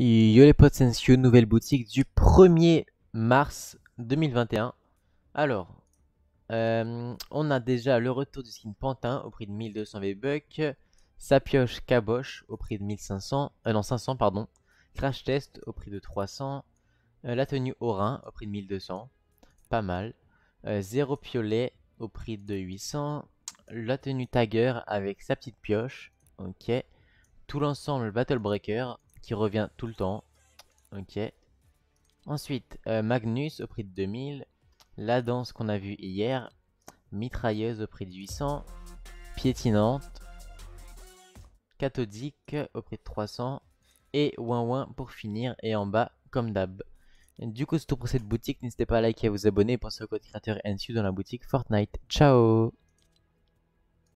Yo les potes nouvelle boutique du 1er mars 2021. Alors, euh, on a déjà le retour du skin Pantin au prix de 1200 V-Bucks, sa pioche Caboche au prix de 1500, euh, non 500 pardon, Crash Test au prix de 300, euh, la tenue Orin au prix de 1200, pas mal, Zéro Piolet au prix de 800, la tenue Tiger avec sa petite pioche, ok, tout l'ensemble Battle Breaker revient tout le temps. Ok. Ensuite, euh, Magnus au prix de 2000. La danse qu'on a vue hier. Mitrailleuse au prix de 800. Piétinante. Cathodique au prix de 300. Et ouin pour finir. Et en bas, comme d'hab. Du coup, c'est tout pour cette boutique. N'hésitez pas à liker et à vous abonner pour ce code créateur NSU dans la boutique Fortnite. Ciao